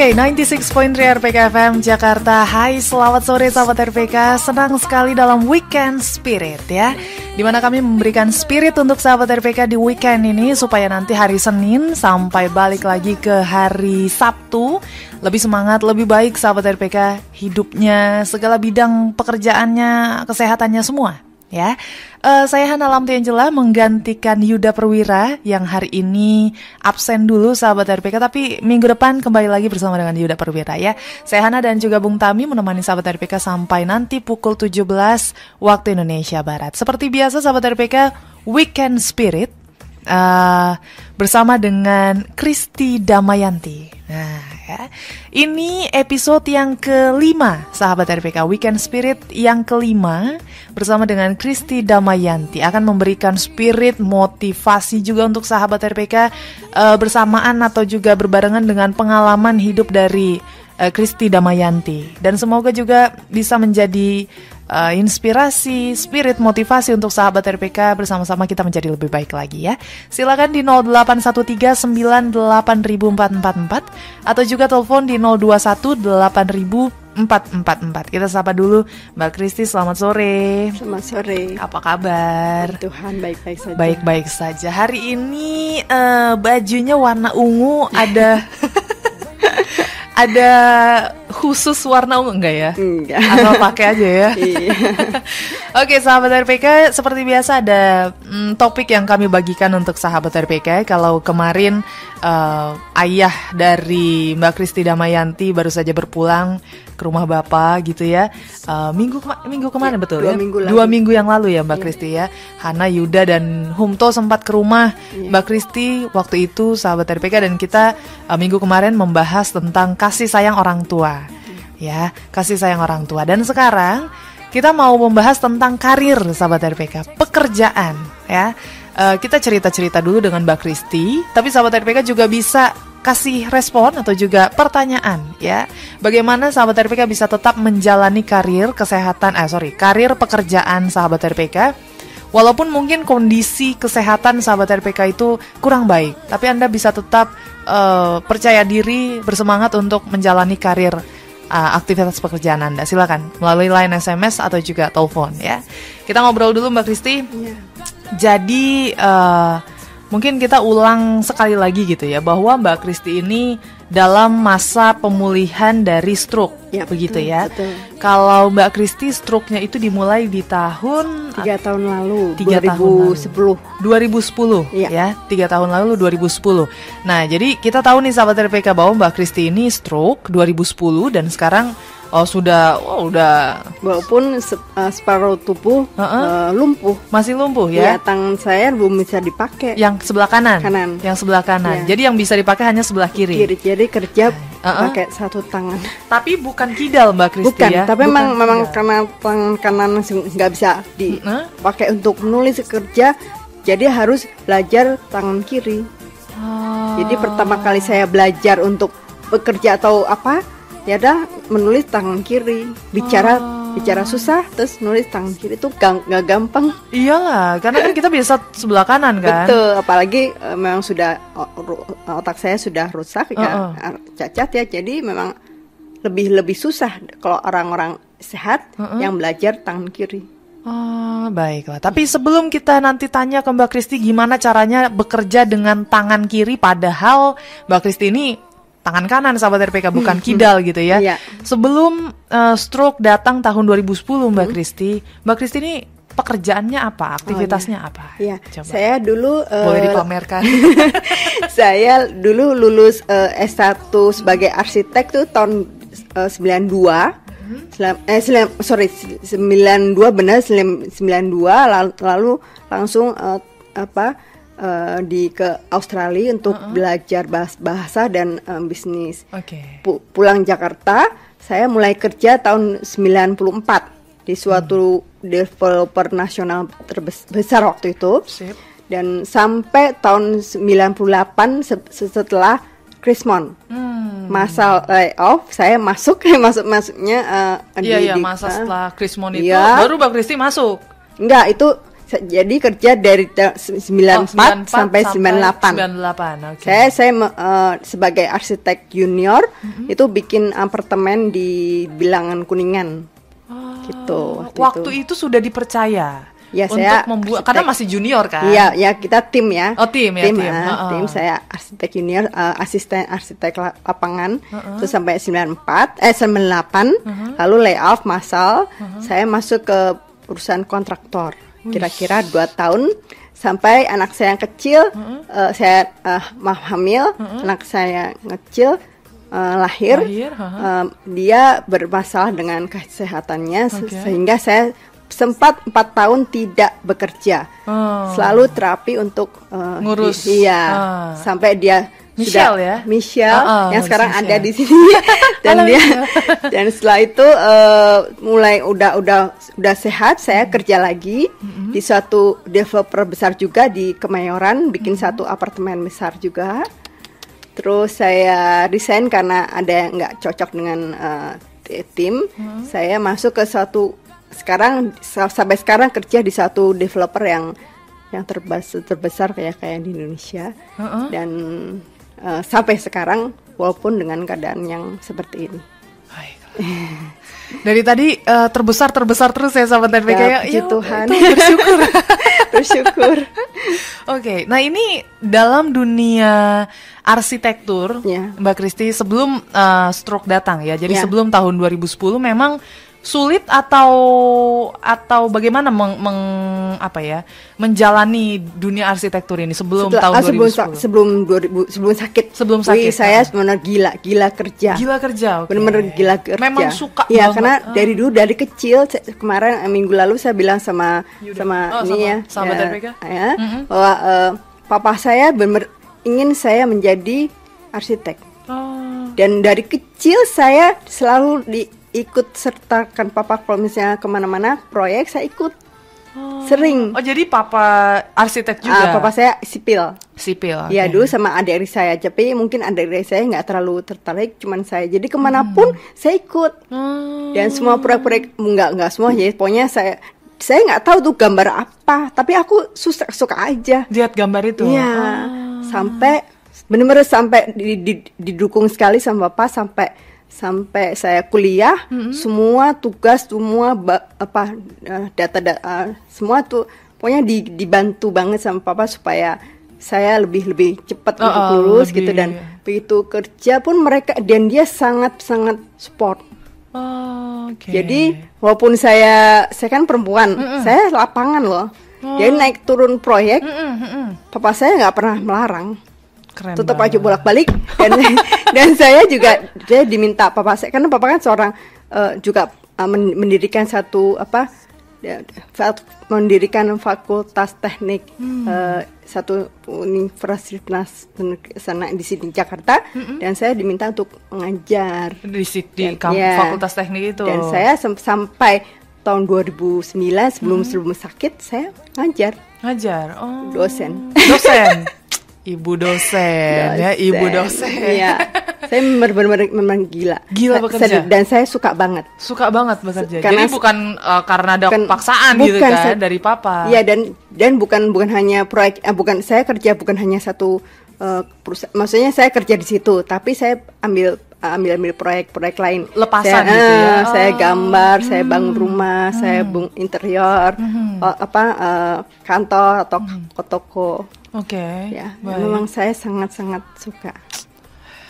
Oke, okay, 96.3 RPK FM Jakarta. Hai, selamat sore sahabat RPK. Senang sekali dalam Weekend Spirit ya. Dimana kami memberikan spirit untuk sahabat RPK di weekend ini supaya nanti hari Senin sampai balik lagi ke hari Sabtu lebih semangat, lebih baik sahabat RPK hidupnya, segala bidang pekerjaannya, kesehatannya semua ya. Uh, saya Hana Lamti Angela menggantikan Yuda Perwira yang hari ini absen dulu sahabat RPK tapi minggu depan kembali lagi bersama dengan Yuda Perwira ya. Saya Hana dan juga Bung Tami menemani sahabat RPK sampai nanti pukul 17 waktu Indonesia Barat. Seperti biasa sahabat RPK Weekend Spirit uh, bersama dengan Kristi Damayanti. Nah, ya. Ini episode yang kelima, sahabat RPK Weekend Spirit yang kelima bersama dengan Kristi Damayanti akan memberikan spirit motivasi juga untuk sahabat RPK uh, eh, bersamaan atau juga berbarengan dengan pengalaman hidup dari Eh, Kristi uh, Damayanti dan semoga juga bisa menjadi uh, inspirasi, spirit, motivasi untuk sahabat RPK bersama-sama kita menjadi lebih baik lagi ya. Silakan di 0813988444 atau juga telepon di 02184444. Kita sapa dulu Mbak Kristi, selamat sore. Selamat sore. Apa kabar? Tuhan baik-baik saja. Baik-baik saja. Hari ini uh, bajunya warna ungu ada ada khusus warna ungu enggak ya? Enggak. Atau pakai aja ya. Oke, iya. Oke, sahabat RPK, seperti biasa ada mm, topik yang kami bagikan untuk sahabat RPK. Kalau kemarin uh, ayah dari Mbak Kristi Damayanti baru saja berpulang ke rumah bapak gitu ya uh, minggu kema minggu kemarin ya, betul dua ya? minggu lalu. dua minggu yang lalu ya mbak iya. Kristi ya Hana Yuda dan Humto sempat ke rumah ya. mbak Kristi waktu itu sahabat RPK dan kita uh, minggu kemarin membahas tentang kasih sayang orang tua ya kasih sayang orang tua dan sekarang kita mau membahas tentang karir sahabat RPK pekerjaan ya uh, kita cerita cerita dulu dengan mbak Kristi tapi sahabat RPK juga bisa kasih respon atau juga pertanyaan ya. Bagaimana sahabat RPK bisa tetap menjalani karir kesehatan eh sorry, karir pekerjaan sahabat RPK Walaupun mungkin kondisi kesehatan sahabat RPK itu kurang baik, tapi Anda bisa tetap uh, percaya diri, bersemangat untuk menjalani karir uh, aktivitas pekerjaan Anda. Silakan melalui line SMS atau juga telepon ya. Kita ngobrol dulu Mbak Kristi. Iya. Yeah. Jadi uh, mungkin kita ulang sekali lagi gitu ya bahwa Mbak Kristi ini dalam masa pemulihan dari stroke ya, begitu betul, ya. Betul. Kalau Mbak Kristi stroke-nya itu dimulai di tahun tiga tahun lalu, tiga 2010. tahun lalu, 2010 ya. ya, tiga tahun lalu 2010. Nah jadi kita tahu nih sahabat RPK bahwa Mbak Kristi ini stroke 2010 dan sekarang Oh sudah, oh udah. Walaupun se uh, separuh tubuh uh -uh. Uh, lumpuh. Masih lumpuh ya? ya? Tangan saya belum bisa dipakai. Yang sebelah kanan. Kanan. Yang sebelah kanan. Ya. Jadi yang bisa dipakai hanya sebelah kiri. Kiri. Jadi kerja uh -uh. pakai satu tangan. Tapi bukan kidal Mbak Kristi bukan, ya? Tapi bukan. Memang, memang karena tangan kanan nggak bisa dipakai uh -huh. untuk menulis kerja, jadi harus belajar tangan kiri. Oh. Jadi pertama kali saya belajar untuk bekerja atau apa? ya ada menulis tangan kiri, bicara oh. bicara susah terus nulis tangan kiri itu nggak gampang. Iyalah, karena kan kita bisa sebelah kanan kan. Betul, apalagi uh, memang sudah otak saya sudah rusak ya, oh. cacat ya. Jadi memang lebih lebih susah kalau orang-orang sehat uh -uh. yang belajar tangan kiri. Oh, baiklah. Tapi sebelum kita nanti tanya ke Mbak Kristi gimana caranya bekerja dengan tangan kiri padahal Mbak Kristi ini tangan kanan sahabat RPK hmm, bukan hmm. kidal gitu ya. Yeah. Sebelum uh, stroke datang tahun 2010 Mbak hmm. Kristi, Mbak Kristi ini pekerjaannya apa? Aktivitasnya oh, iya. apa? Iya. Coba. Saya dulu uh, boleh dipamerkan. saya dulu lulus uh, eh, S1 sebagai arsitek tuh tahun uh, 92. Hmm. Selam, eh, selam, sorry 92 benar 92 lalu, lalu langsung uh, apa uh, di ke Australia untuk uh -uh. belajar bahas bahasa dan um, bisnis. Okay. pulang Jakarta, saya mulai kerja tahun 94 di suatu hmm. developer nasional terbesar waktu itu. Sip. Dan sampai tahun 98 se setelah Krismon hmm. masa layoff saya masuk masuk masuknya uh, iya di, iya masa ah. setelah Krismon itu ya. baru Mbak Kristi masuk enggak itu jadi kerja dari 94, oh, 94 sampai 98. 98. Okay. Saya saya uh, sebagai arsitek junior mm -hmm. itu bikin apartemen di bilangan Kuningan. Oh, gitu. Waktu, waktu itu. itu sudah dipercaya. Ya, untuk saya membuat arsitek, karena masih junior kan. Iya, ya kita tim ya. Oh, tim ya, tim. Tim, uh, uh. tim saya arsitek junior, uh, asisten arsitek lapangan. Uh -uh. Terus sampai 94 eh 98 uh -huh. lalu layoff massal. Uh -huh. Saya masuk ke perusahaan kontraktor kira-kira dua tahun sampai anak saya yang kecil -hmm. uh, saya uh, eh, mah hamil -hmm. anak saya yang kecil uh, lahir, lahir uh, dia bermasalah dengan kesehatannya okay. sehingga saya sempat empat tahun tidak bekerja oh. selalu terapi untuk uh, ngurus iya ah. sampai dia Michelle sudah, ya Michelle oh, oh, yang sekarang Michelle. ada di sini dan dia dan setelah itu uh, mulai udah udah udah sehat saya hmm kerja lagi hmm di suatu developer besar juga di Kemayoran bikin hmm satu apartemen besar juga terus saya desain karena ada yang nggak cocok dengan uh, tim hmm saya masuk ke suatu sekarang sampai sekarang kerja di satu developer yang yang terbesar terbesar kayak kayak di Indonesia uh -uh. dan Eh, sampai sekarang walaupun dengan keadaan yang seperti ini. Dari tadi uh, terbesar terbesar terus ya sahabat TPK ya. Ya, ya. Puji Tuhan. itu, bersyukur. bersyukur. Oke, okay. nah ini dalam dunia arsitektur, yeah. Mbak Kristi sebelum uh, stroke datang ya. Jadi yeah. sebelum tahun 2010 memang sulit atau atau bagaimana meng, meng apa ya menjalani dunia arsitektur ini sebelum Setelah, tahun ah, sebelum 2010 sa sebelum 2000 sebelum sakit sebelum sakit Wih, saya ah. sebenarnya gila gila kerja gila kerja okay. benar-benar gila kerja memang suka ya banget. karena ah. dari dulu dari kecil kemarin eh, minggu lalu saya bilang sama Yudah. sama oh, ini sama, ya sama ya, ya mm -hmm. bahwa uh, papa saya benar ingin saya menjadi arsitek oh. dan dari kecil saya selalu di ikut sertakan papa kalau misalnya kemana-mana proyek saya ikut Oh. Sering. Oh jadi papa arsitek ah, juga? Uh, papa saya sipil. Sipil. Iya ya dulu sama adik adik saya, tapi mungkin adik adik saya nggak terlalu tertarik, cuman saya. Jadi kemanapun hmm. saya ikut. Hmm. Dan semua proyek-proyek nggak nggak semua, ya pokoknya saya saya nggak tahu tuh gambar apa, tapi aku suka suka aja. Lihat gambar itu. Iya. Ah. Sampai benar-benar sampai didukung sekali sama papa sampai sampai saya kuliah mm-hmm. semua tugas semua apa eh, data data eh, semua tuh pokoknya dibantu banget sama papa supaya saya lebih lebih cepat oh, untuk oh, lulus lebih. gitu dan iya, iya. begitu kerja pun mereka dan dia sangat sangat support Oh, okay. Jadi walaupun saya saya kan perempuan, mm -mm. saya lapangan loh. Oh. Jadi naik turun proyek, mm -mm, mm -mm. papa saya nggak pernah melarang. Keren tutup baju bolak-balik dan dan saya juga saya diminta papa saya karena papa kan seorang uh, juga uh, mendirikan satu apa ya, mendirikan fakultas teknik hmm. uh, satu universitas sana di sini Jakarta hmm. dan saya diminta untuk mengajar di di ya, fakultas teknik itu dan saya sampai tahun 2009 sebelum hmm. sebelum sakit saya ngajar ngajar oh. dosen dosen Ibu dosen, ya, dosen ya, ibu dosen. Iya. saya benar-benar memang gila. Gila bekerja. Dan saya suka banget. Suka banget bekerja. Karena, Jadi bukan uh, karena ada bukan, paksaan gitu kan saya, dari papa. Iya dan dan bukan bukan hanya proyek eh, bukan saya kerja bukan hanya satu uh, Maksudnya saya kerja di situ, tapi saya ambil e, ambil ambil proyek-proyek lain. Lepasan saya, gitu ya. Eh, oh. Saya gambar, hmm. saya bangun hmm. rumah, hmm. saya bung interior, hmm. apa uh, kantor atau hmm. toko. Oke. Okay, ya, baik. memang saya sangat-sangat suka.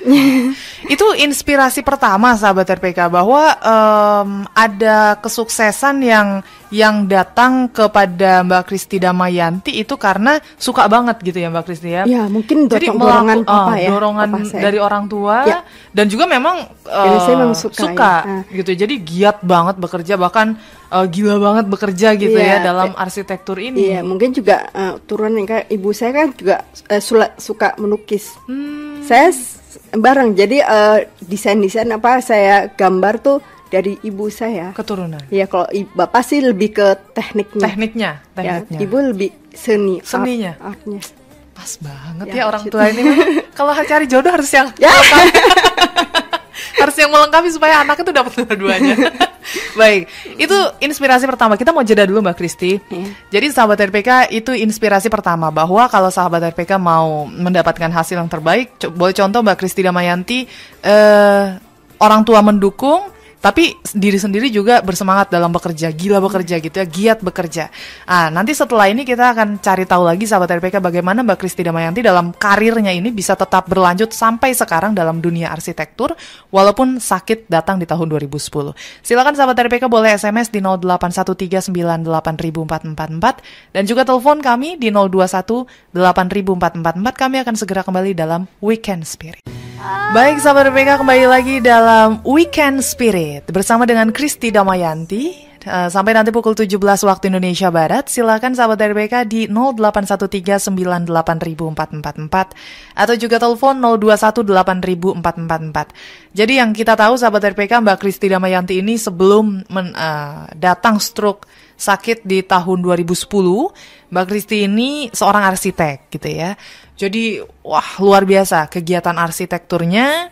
itu inspirasi pertama sahabat RPK bahwa um, ada kesuksesan yang yang datang kepada Mbak Kristi Damayanti itu karena suka banget gitu ya Mbak Kristi ya. Iya, mungkin Jadi dorongan eh, papa uh, ya. Dorongan papa dari orang tua ya. dan juga memang uh, ya, suka, suka ya. Ah. gitu. Jadi giat banget bekerja bahkan uh, gila banget bekerja gitu ya, ya dalam ya. arsitektur ini. Iya, mungkin juga uh, turunan kayak ibu saya kan juga uh, suka melukis. Hmm. Saya bareng jadi uh, eh, desain desain apa saya gambar tuh dari ibu saya keturunan ya kalau bapak sih lebih ke tekniknya tekniknya, ya, tekniknya. Ya, ibu lebih seni seninya art, artnya pas banget ya, ya orang tua ini kalau cari jodoh harus yang ya. harus yang melengkapi supaya anaknya tuh dapat dua-duanya. Baik, itu inspirasi pertama. Kita mau jeda dulu Mbak Kristi. Iya. Jadi sahabat RPK itu inspirasi pertama bahwa kalau sahabat RPK mau mendapatkan hasil yang terbaik, boleh contoh Mbak Kristi Damayanti eh, orang tua mendukung, tapi diri sendiri juga bersemangat dalam bekerja gila bekerja gitu ya giat bekerja ah nanti setelah ini kita akan cari tahu lagi sahabat RPK bagaimana Mbak Kristi Damayanti dalam karirnya ini bisa tetap berlanjut sampai sekarang dalam dunia arsitektur walaupun sakit datang di tahun 2010 silakan sahabat RPK boleh SMS di 081398444 dan juga telepon kami di 0218444. kami akan segera kembali dalam Weekend Spirit. Baik sahabat RPK kembali lagi dalam Weekend Spirit bersama dengan Kristi Damayanti eh, sampai nanti pukul 17 waktu Indonesia Barat. silahkan sahabat RPK di 081398444 atau juga telepon 02184444. Jadi yang kita tahu sahabat RPK Mbak Kristi Damayanti ini sebelum men, uh, datang stroke sakit di tahun 2010, Mbak Kristi ini seorang arsitek gitu ya. Jadi wah luar biasa kegiatan arsitekturnya.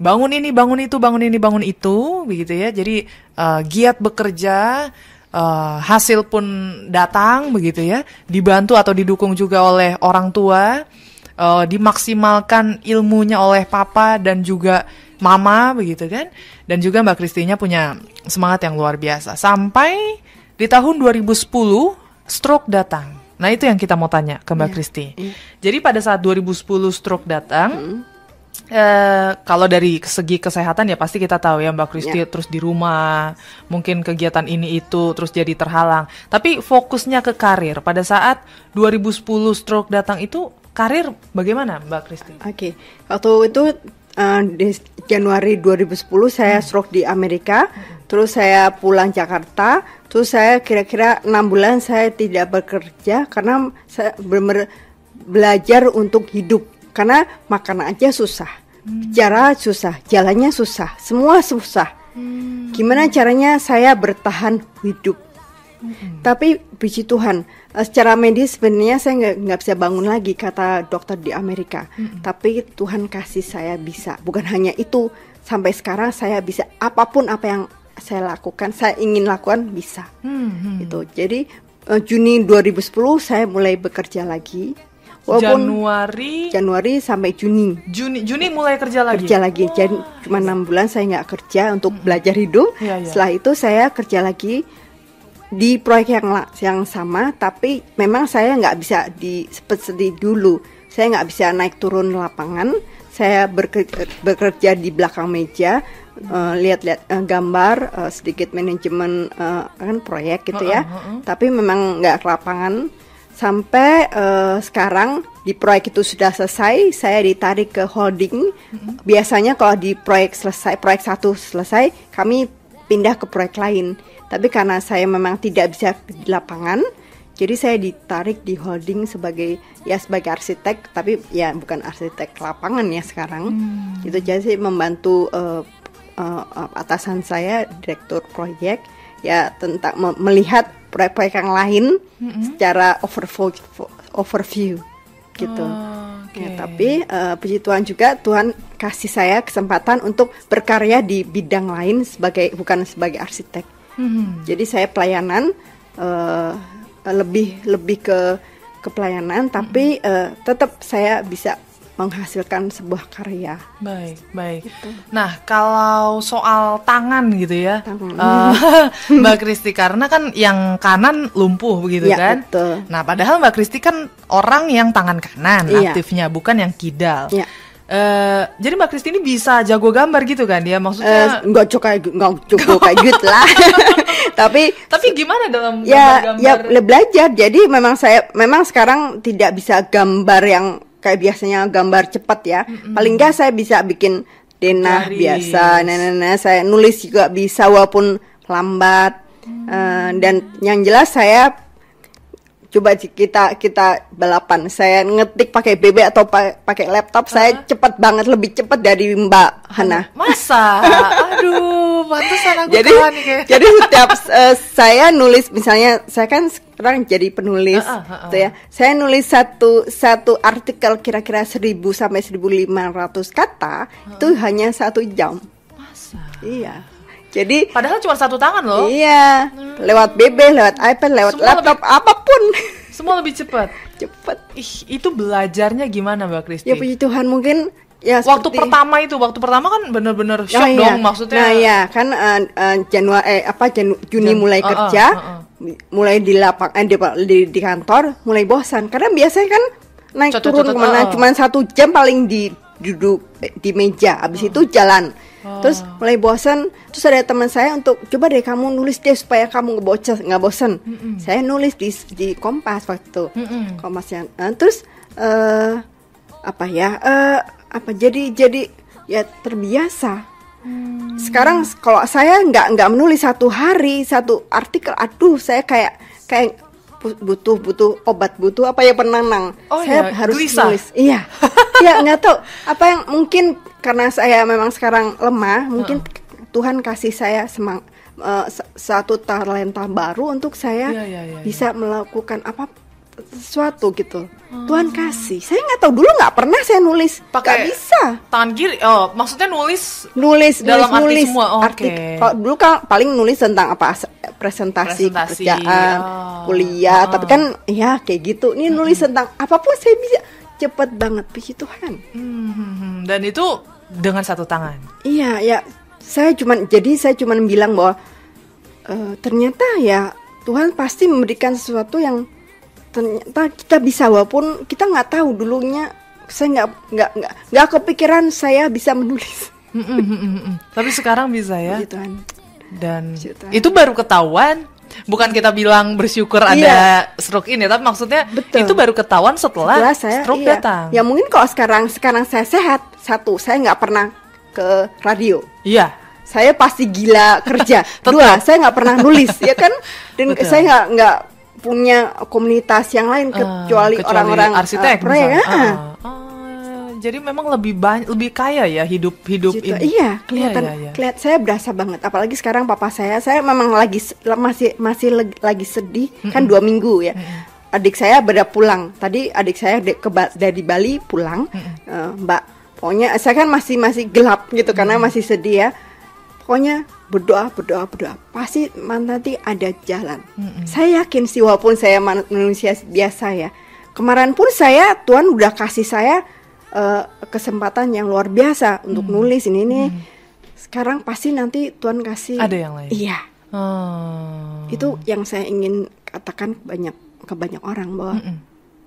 Bangun ini, bangun itu, bangun ini, bangun itu, begitu ya. Jadi uh, giat bekerja, uh, hasil pun datang, begitu ya. Dibantu atau didukung juga oleh orang tua, uh, dimaksimalkan ilmunya oleh papa dan juga mama, begitu kan. Dan juga Mbak Kristinya punya semangat yang luar biasa. Sampai di tahun 2010, stroke datang Nah itu yang kita mau tanya ke Mbak iya. Kristi. Yeah. Jadi pada saat 2010 stroke datang, mm. Eh, kalau dari segi kesehatan ya pasti kita tahu ya Mbak Kristi yeah. terus di rumah, mungkin kegiatan ini itu terus jadi terhalang. Tapi fokusnya ke karir. Pada saat 2010 stroke datang itu karir bagaimana Mbak Kristi? Oke, okay. waktu itu uh, di Januari 2010 saya mm. stroke di Amerika, hmm. terus saya pulang Jakarta Terus saya kira-kira enam -kira bulan saya tidak bekerja karena saya benar belajar untuk hidup karena makan aja susah, hmm. bicara susah, jalannya susah, semua susah. Hmm. Gimana caranya saya bertahan hidup? Hmm. Tapi puji Tuhan, eh, secara medis sebenarnya saya nggak nggak bisa bangun lagi kata dokter di Amerika. Hmm. Tapi Tuhan kasih saya bisa. Bukan hanya itu, sampai sekarang saya bisa apapun apa yang saya lakukan, saya ingin lakukan bisa. Hmm, hmm. Itu. Jadi uh, Juni 2010 saya mulai bekerja lagi. Walaupun Januari Januari sampai Juni. Juni Juni mulai kerja lagi. Kerja lagi. Wah. Jadi cuma enam bulan saya nggak kerja untuk hmm. belajar hidup. Ya, ya. Setelah itu saya kerja lagi di proyek yang yang sama, tapi memang saya nggak bisa di seperti dulu. Saya nggak bisa naik turun lapangan. Saya bekerja, bekerja di belakang meja Eh, lihat-lihat uh, gambar uh, sedikit manajemen uh, kan proyek gitu ya uh, uh, uh, tapi memang nggak ke lapangan sampai uh, sekarang di proyek itu sudah selesai saya ditarik ke holding Uh -huh. biasanya kalau di proyek selesai proyek satu selesai kami pindah ke proyek lain tapi karena saya memang tidak bisa di lapangan jadi saya ditarik di holding sebagai ya sebagai arsitek tapi ya bukan arsitek lapangan ya sekarang hmm. itu jadi membantu uh, uh, atasan saya direktur proyek ya tentang me melihat proyek-proyek yang lain mm-hmm. secara overview overview gitu. Oh, okay. ya, tapi uh, puji Tuhan juga Tuhan kasih saya kesempatan untuk berkarya di bidang lain sebagai bukan sebagai arsitek. Mm-hmm. Jadi saya pelayanan uh, lebih lebih ke ke pelayanan tapi mm-hmm. uh, tetap saya bisa menghasilkan sebuah karya. Baik, baik. Gitu. Nah, kalau soal tangan gitu ya, tangan. Uh, Mbak Kristi karena kan yang kanan lumpuh begitu ya, kan? Betul. Nah, padahal Mbak Kristi kan orang yang tangan kanan iya. aktifnya, bukan yang kidal. Iya. Uh, jadi Mbak Kristi ini bisa jago gambar gitu kan dia maksudnya uh, nggak cukup kayak nggak cukup kayak gitu lah tapi tapi gimana dalam ya, gambar-gambar? ya ya belajar jadi memang saya memang sekarang tidak bisa gambar yang kayak biasanya gambar cepat ya. Mm-hmm. Paling enggak saya bisa bikin denah Garis. biasa, nenek-nenek saya nulis juga bisa walaupun lambat. Hmm. Uh, dan yang jelas saya coba kita kita balapan saya ngetik pakai BB atau pakai laptop uh saya cepet banget lebih cepet dari Mbak Hana masa aduh pantesan aku jadi jadi setiap uh, saya nulis misalnya saya kan sekarang jadi penulis uh, uh, gitu ya saya nulis satu satu artikel kira-kira seribu sampai seribu lima ratus kata uh. itu hanya satu jam masa iya jadi padahal cuma satu tangan loh. Iya. Hmm. Lewat BB, lewat iPad, lewat semua laptop, lebih, apapun. Semua lebih cepat. cepat. Ih, itu belajarnya gimana Mbak Kristi? Ya puji Tuhan mungkin ya waktu pertama itu waktu pertama kan benar-benar nah, shock oh, iya. dong maksudnya nah iya kan uh, uh, januari eh apa Janu, Juni Jan mulai uh, kerja uh, uh, uh. mulai di lapak eh, di, di, di kantor mulai bosan karena biasanya kan naik Cot -cot turun kemana uh, cuma satu jam paling di duduk di meja abis uh. Hmm. itu jalan Oh. Terus mulai bosan terus ada teman saya untuk coba deh kamu nulis deh supaya kamu nggak bosen, nggak bosan Mm -mm. Saya nulis di di Kompas waktu itu, mm -mm. Kompas yang uh, terus uh, apa ya, uh, apa jadi jadi ya terbiasa. Hmm. Sekarang kalau saya nggak nggak menulis satu hari satu artikel, aduh saya kayak kayak butuh butuh obat butuh apa ya penenang. Oh, saya ya, harus gelisah. nulis. Iya, iya nggak tahu apa yang mungkin karena saya memang sekarang lemah, mungkin uh Tuhan kasih saya semang uh, satu talenta baru untuk saya yeah, yeah, yeah, bisa iya. melakukan apa sesuatu gitu. Hmm. Tuhan kasih. Saya nggak tahu dulu nggak pernah saya nulis. Pakai gak bisa. Tangan kiri. Oh, maksudnya nulis. Nulis dalam nulis, arti nulis. semua. Oh, arti, okay. dulu kan paling nulis tentang apa presentasi, presentasi pekerjaan, oh. kuliah. Tapi oh. kan ya kayak gitu. Ini nulis hmm. tentang apapun saya bisa cepet banget puji Tuhan. Hmm, dan itu dengan satu tangan. Iya, ya. Saya cuman jadi saya cuman bilang bahwa uh, ternyata ya Tuhan pasti memberikan sesuatu yang ternyata kita bisa walaupun kita nggak tahu dulunya saya nggak nggak nggak nggak kepikiran saya bisa menulis. Hmm, hmm, hmm, Tapi sekarang bisa ya. Puji Tuhan. Dan puji Tuhan. itu baru ketahuan bukan kita bilang bersyukur iya. ada stroke ini tapi maksudnya Betul. itu baru ketahuan setelah, setelah saya, stroke iya. datang ya mungkin kalau sekarang sekarang saya sehat satu saya nggak pernah ke radio iya saya pasti gila kerja dua saya nggak pernah nulis ya kan dan Betul. saya nggak nggak punya komunitas yang lain ah, kecuali orang-orang uh, arsitek uh, proyek, uh, uh, uh jadi memang lebih banyak lebih kaya ya hidup hidup gitu. ini. Iya, iya kelihatan iya, iya, iya. kelihatan saya berasa banget apalagi sekarang papa saya saya memang lagi masih masih lagi sedih mm -mm. kan dua minggu ya. Mm -mm adik saya berada pulang. Tadi adik saya de, ke dari Bali pulang, uh, Mbak. Pokoknya eh, saya kan masih masih gelap gitu mm mm karena masih sedih ya. Pokoknya berdoa, berdoa, berdoa. Pasti nanti ada jalan. Mm mm Saya yakin sih walaupun saya manusia biasa ya. Kemarin pun saya Tuhan udah kasih saya uh, kesempatan yang luar biasa untuk hmm. nulis ini ini Hmm. Sekarang pasti nanti Tuhan kasih ada yang lain. Iya. Oh. Itu yang saya ingin katakan banyak ke banyak orang bahwa mm -mm.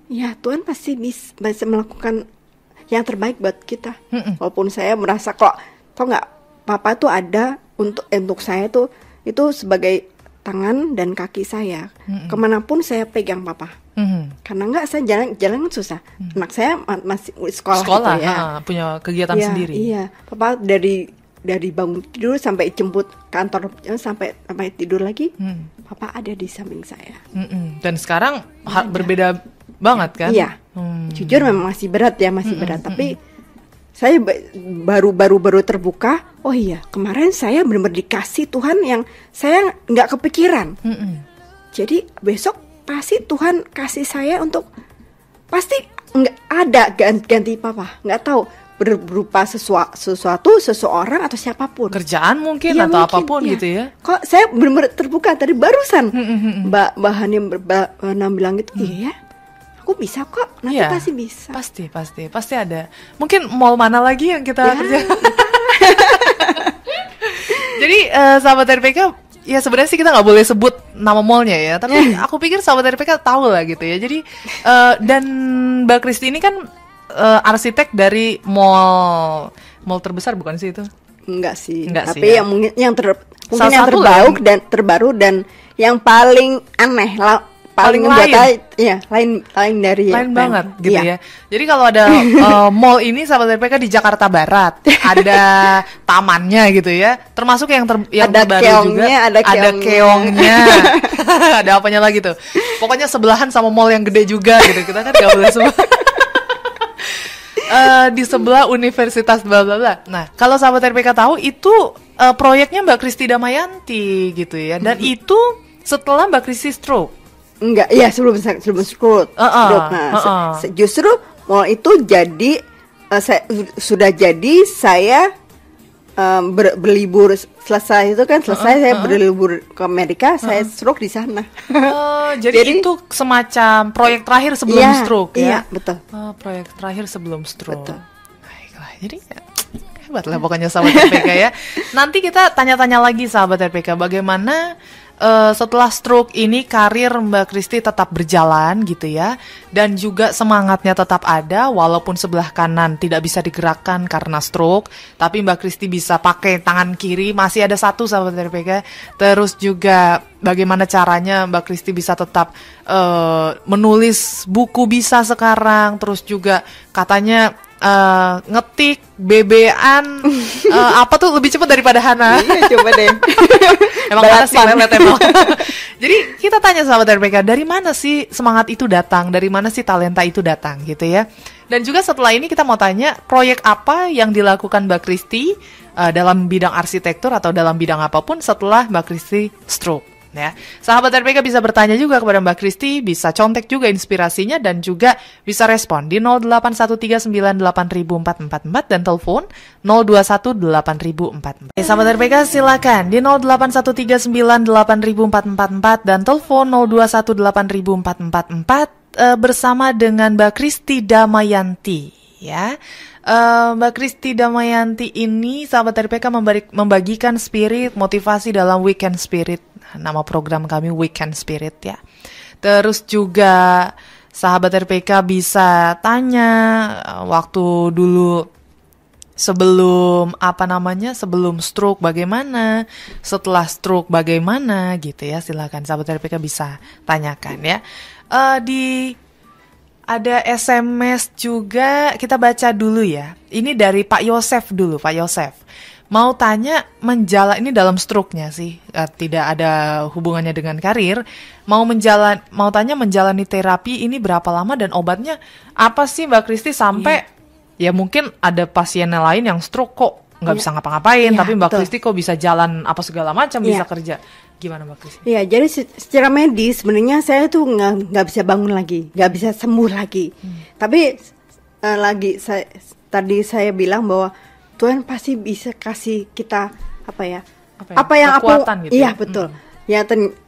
ya Tuhan pasti bisa, bisa melakukan yang terbaik buat kita. Mm -mm. Walaupun saya merasa kok tau nggak papa tuh ada untuk eh, untuk saya tuh itu sebagai tangan dan kaki saya. Mm -mm. Kemanapun saya pegang papa. Mm -hmm karena enggak saya jalan jalan susah hmm. anak saya masih sekolah sekolah gitu ya. ha, punya kegiatan ya, sendiri iya papa dari dari bangun tidur sampai jemput kantor eh, sampai sampai tidur lagi hmm. papa ada di samping saya hmm -mm. dan sekarang ya, berbeda ya. banget kan iya hmm. jujur memang masih berat ya masih hmm -mm. berat hmm -mm. tapi saya baru-baru baru terbuka. Oh iya, kemarin saya benar-benar dikasih Tuhan yang saya nggak kepikiran. Mm -mm. Jadi besok pasti Tuhan kasih saya untuk pasti nggak ada ganti, ganti papa nggak tahu berupa sesuatu, sesuatu, seseorang atau siapapun. Kerjaan mungkin ya, atau mungkin, apapun ya. gitu ya. Kok saya benar-benar terbuka tadi barusan hmm, hmm, hmm, Mbak Mbak Hanim Mbak bilang gitu, iya. Aku bisa kok, nanti ya, pasti bisa. Pasti, pasti, pasti ada. Mungkin mall mana lagi yang kita ya, kerja? Jadi uh, sahabat RPK ya sebenarnya sih kita nggak boleh sebut nama mallnya ya tapi ya. aku pikir sahabat RPK tahu lah gitu ya jadi uh, dan Mbak Kristi ini kan uh, arsitek dari mall mall terbesar bukan sih itu enggak sih enggak tapi sih, ya. yang mungkin yang ter mungkin Salah yang terbaru dan terbaru dan yang paling aneh lah paling, paling lain. Iya, lain lain dari lain ya, banget lain, gitu iya. ya. Jadi kalau ada uh, mall ini sahabat RPK kan di Jakarta Barat, ada tamannya gitu ya. Termasuk yang ter yang ada terbaru keongnya, juga ada keongnya, ada keongnya. ada apanya lagi tuh. Pokoknya sebelahan sama mall yang gede juga gitu. Kita kan gak boleh semua. Uh, eh, di sebelah universitas bla bla bla. Nah, kalau sahabat RPK tahu itu uh, proyeknya Mbak Kristi Damayanti gitu ya. Dan itu setelah Mbak Kristi stroke. Enggak, ya sebelum sebelum scroll. Uh -uh, nah, uh -uh. justru mall itu jadi uh, saya, sudah jadi saya um, ber, berlibur selesai itu kan selesai uh, uh, saya berlibur ke Amerika uh. saya stroke di sana. Uh, jadi, jadi itu semacam proyek terakhir sebelum iya, stroke ya. Iya, betul. Uh, proyek terakhir sebelum stroke. Betul. Baiklah. Jadi ya, hebat lah pokoknya sahabat RPK ya. Nanti kita tanya-tanya lagi sahabat RPK bagaimana uh, setelah stroke ini karir Mbak Kristi tetap berjalan gitu ya dan juga semangatnya tetap ada walaupun sebelah kanan tidak bisa digerakkan karena stroke tapi Mbak Kristi bisa pakai tangan kiri masih ada satu sahabat RPK terus juga bagaimana caranya Mbak Kristi bisa tetap uh, menulis buku bisa sekarang terus juga katanya uh, ngetik bebean uh, eh, apa tuh lebih cepat daripada Hana. Iya, iya coba deh. Emang Hana sih lelet emang. Jadi kita tanya sama RPK, dari mana sih semangat itu datang? Dari mana sih talenta itu datang gitu ya? Dan juga setelah ini kita mau tanya proyek apa yang dilakukan Mbak Kristi uh, eh, dalam bidang arsitektur atau dalam bidang apapun setelah Mbak Kristi stroke ya. Sahabat RPK bisa bertanya juga kepada Mbak Kristi, bisa contek juga inspirasinya dan juga bisa respon di 081398444 dan telepon 0218044. Sahabat RPK silakan di 081398444 dan telepon 0218044 eh, bersama dengan Mbak Kristi Damayanti ya. Eh, Mbak Kristi Damayanti ini sahabat RPK membagikan spirit motivasi dalam weekend spirit Nama program kami Weekend Spirit ya. Terus juga sahabat RPK bisa tanya eh, waktu dulu sebelum apa namanya sebelum stroke bagaimana setelah stroke bagaimana gitu ya silakan sahabat RPK bisa tanyakan ya uh, di ada SMS juga kita baca dulu ya. Ini dari Pak Yosef dulu, Pak Yosef mau tanya menjala ini dalam struknya sih eh, tidak ada hubungannya dengan karir mau menjalan mau tanya menjalani terapi ini berapa lama dan obatnya apa sih mbak Kristi sampai yeah. ya mungkin ada pasiennya lain yang stroke kok nggak yeah. bisa ngapa-ngapain yeah, tapi mbak Kristi kok bisa jalan apa segala macam yeah. bisa kerja gimana mbak Kristi? Iya jadi secara medis sebenarnya saya tuh nggak nggak bisa bangun lagi nggak bisa sembuh lagi hmm. tapi uh, lagi saya tadi saya bilang bahwa Tuhan pasti bisa kasih kita apa ya? Apa, ya? apa yang aku gitu iya ya? betul. Hmm. Ya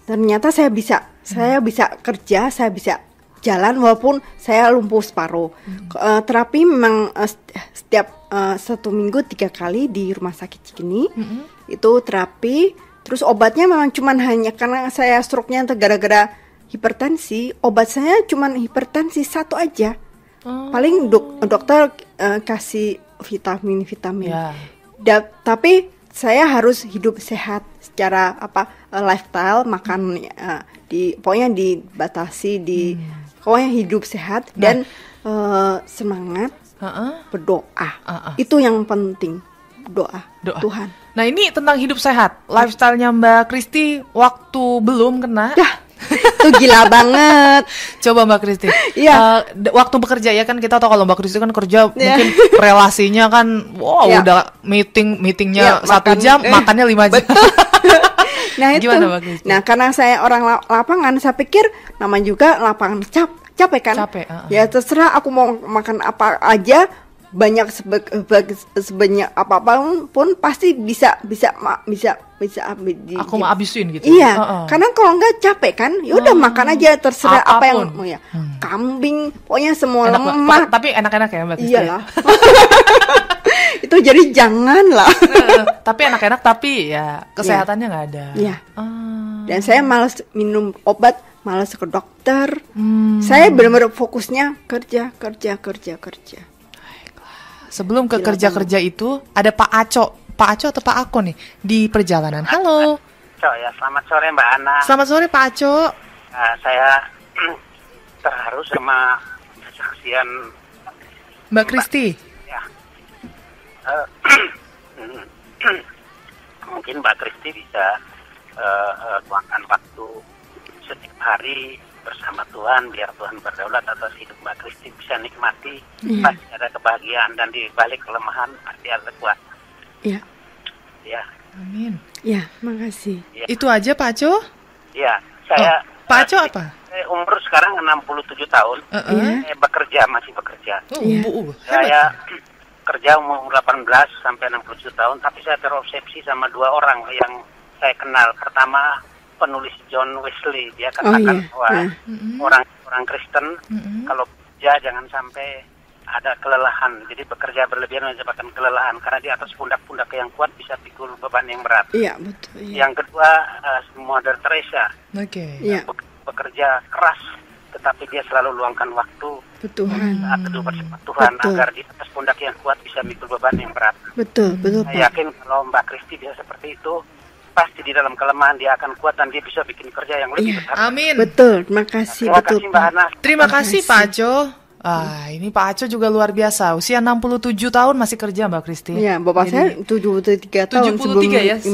ternyata saya bisa, hmm. saya bisa kerja, saya bisa jalan walaupun saya lumpuh separuh. Hmm. Uh, terapi memang uh, setiap uh, satu minggu tiga kali di rumah sakit Cikini. Hmm. Itu terapi. Terus obatnya memang cuma hanya karena saya stroke-nya gara-gara hipertensi. Obat saya cuma hipertensi satu aja. Oh. Paling dok dokter uh, kasih vitamin-vitamin. Yeah. Da tapi saya harus hidup sehat secara apa eh, lifestyle, makan uh, di pokoknya dibatasi di hmm. pokoknya hidup sehat nah. dan uh, eh, semangat uh -uh. berdoa. Uh -uh. Itu yang penting doa, doa Tuhan. Nah, ini tentang hidup sehat. lifestylenya Mbak Kristi waktu belum kena. Dah ya itu gila banget. Coba Mbak Kristi. Iya. Uh, waktu bekerja ya kan kita tahu kalau Mbak Kristi kan kerja yeah. mungkin relasinya kan wow yeah. udah meeting meetingnya iya, satu makan, jam, eh. makannya lima jam. Betul. nah itu. Gimana Mbak Kristi? Nah karena saya orang lapangan, saya pikir namanya juga lapangan cap capek kan? Capek. Uh -uh. Ya terserah aku mau makan apa aja banyak sebe sebanyak apa apa pun pasti bisa bisa bisa bisa di, aku mau habisin gitu ya? iya uh -uh. karena kalau nggak capek kan ya udah hmm. makan aja terserah Apapun. apa yang mau ya hmm. kambing pokoknya semua enak, lemak tapi enak-enak ya mbak iya lah itu jadi jangan lah tapi enak-enak tapi ya kesehatannya iya. nggak yeah. ada iya yeah. hmm. dan saya malas minum obat malas ke dokter hmm. saya benar-benar fokusnya kerja kerja kerja kerja Sebelum ke kerja-kerja itu ada Pak Aco, Pak Aco atau Pak Ako nih di perjalanan. Halo. Aco ya, selamat sore Mbak Ana. Selamat sore Pak Aco. Uh, saya terharu sama kesaksian Mbak Kristi. Ya. Uh, mungkin Mbak Kristi bisa uh, uh, luangkan waktu setiap hari bersama Tuhan, biar Tuhan berdaulat atas hidup Mbak Kristi bisa nikmati. Yeah. Pasti ada kebahagiaan dan di balik kelemahan pasti ada kuat. Iya. Yeah. Ya. Amin. Ya, makasih. Ya. Itu aja Pak Co? Ya, saya. Oh, Pak Co apa? umur sekarang 67 tahun. Uh -uh. Saya bekerja masih bekerja. Uh, uh, uh, saya kerja umur 18 sampai 67 tahun, tapi saya terobsesi sama dua orang yang saya kenal. Pertama penulis John Wesley dia katakan oh, iya. bahwa yeah. orang orang Kristen mm-hmm. kalau kerja jangan sampai ada kelelahan jadi bekerja berlebihan menyebabkan kelelahan karena di atas pundak-pundak yang kuat bisa pikul beban yang berat. Iya betul. Yeah. Yang kedua uh, Mother Teresa. Oke. Okay. Iya. Yeah. bekerja keras tetapi dia selalu luangkan waktu Tuhan. saat bersama Tuhan betul. agar di atas pundak yang kuat bisa mikul beban yang berat. Betul, betul. Saya yakin kalau Mbak Kristi bisa seperti itu, pasti di dalam kelemahan dia akan kuat dan dia bisa bikin kerja yang lebih yeah. besar. Amin. Betul. Makasih. Terima betul. kasih Mbak Ana. Terima kasih Pak aco Ah, ini Pak Aco juga luar biasa. Usia 67 tahun masih kerja Mbak Kristi. Iya, bapak ini. saya 73 tahun 73 sebelum ya, sebelum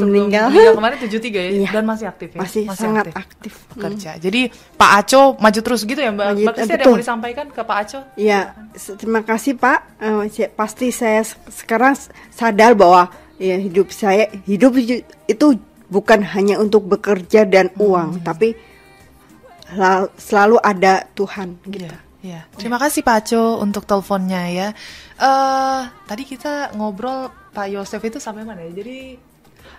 meninggal. meninggal kemarin 73 ya, iya. dan masih aktif ya. Masih, masih sangat aktif, aktif. bekerja. Hmm. Jadi Pak Aco maju terus gitu ya Mbak. Maju, Mbak Kristi ada yang mau disampaikan ke Pak Aco? Iya, terima kasih Pak. Uh, pasti saya sekarang sadar bahwa ya hidup saya hidup itu bukan hanya untuk bekerja dan hmm, uang, hmm. tapi selalu ada Tuhan gitu. Yeah. Ya, iya. terima kasih Pak Aco untuk teleponnya ya. Uh, tadi kita ngobrol Pak Yosef itu sampai mana ya? Jadi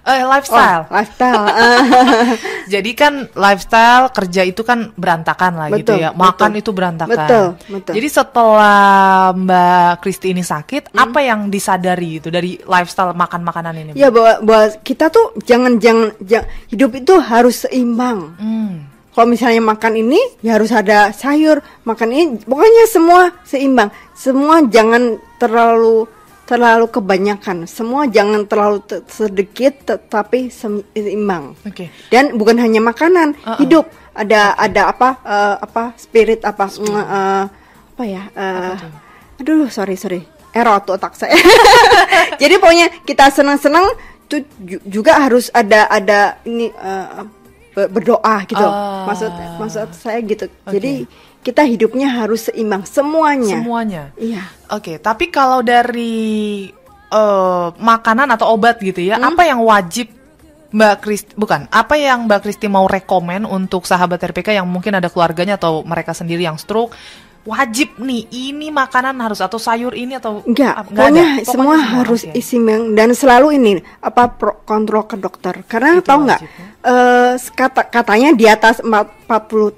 Eh, lifestyle. Oh, lifestyle. Eh. Jadi kan lifestyle kerja itu kan berantakan lah gitu betul, gitu ya. Makan betul. itu berantakan. Betul, betul. Jadi setelah Mbak Kristi ini sakit, hmm. apa yang disadari itu dari lifestyle makan makanan ini? Ya bahwa, bahwa kita tuh jangan jangan, jangan hidup itu harus seimbang. Hmm. Kalau misalnya makan ini ya harus ada sayur, makan ini pokoknya semua seimbang. Semua jangan terlalu terlalu kebanyakan. Semua jangan terlalu te sedikit tetapi seimbang. Oke. Okay. Dan bukan hanya makanan, uh -uh. hidup ada okay. ada apa uh, apa spirit apa spirit. Uh, apa ya? Uh, apa aduh, sorry sorry. Error tuh otak saya. Jadi pokoknya kita senang-senang juga harus ada ada ini uh, berdoa gitu. Uh. Maksud maksud saya gitu. Okay. Jadi kita hidupnya harus seimbang semuanya. Semuanya. Iya. Oke, okay, tapi kalau dari uh, makanan atau obat gitu ya, hmm? apa yang wajib Mbak Kristi bukan apa yang Mbak Kristi mau rekomen untuk sahabat RPK yang mungkin ada keluarganya atau mereka sendiri yang stroke wajib nih ini makanan harus atau sayur ini atau enggak, enggak pokoknya, pokoknya semua harus ya. isi dan selalu ini apa pro, kontrol ke dokter karena Itu tahu nggak uh, kata katanya di atas 40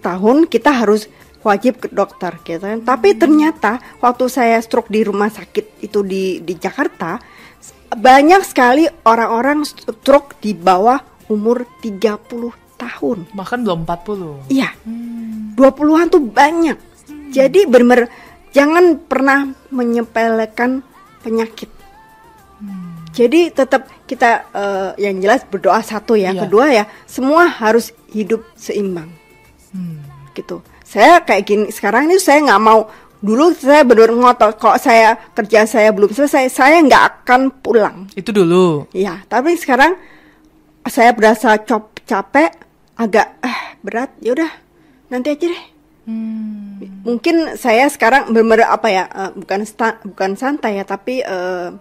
tahun kita harus wajib ke dokter gitu kan. Tapi hmm. ternyata waktu saya stroke di rumah sakit itu di di Jakarta banyak sekali orang-orang stroke di bawah umur 30 tahun. Bahkan belum 40. Iya. Hmm. 20-an tuh banyak. Hmm. Jadi benar jangan pernah menyepelekan penyakit. Hmm. Jadi tetap kita uh, yang jelas berdoa satu ya, yeah. kedua ya semua harus hidup seimbang. Hmm. Gitu saya kayak gini sekarang ini saya nggak mau dulu saya benar ngotot kok saya kerja saya belum selesai saya nggak akan pulang itu dulu ya tapi sekarang saya berasa cop capek agak eh, berat ya udah nanti aja deh hmm. mungkin saya sekarang benar apa ya uh, bukan sta, bukan santai ya tapi uh,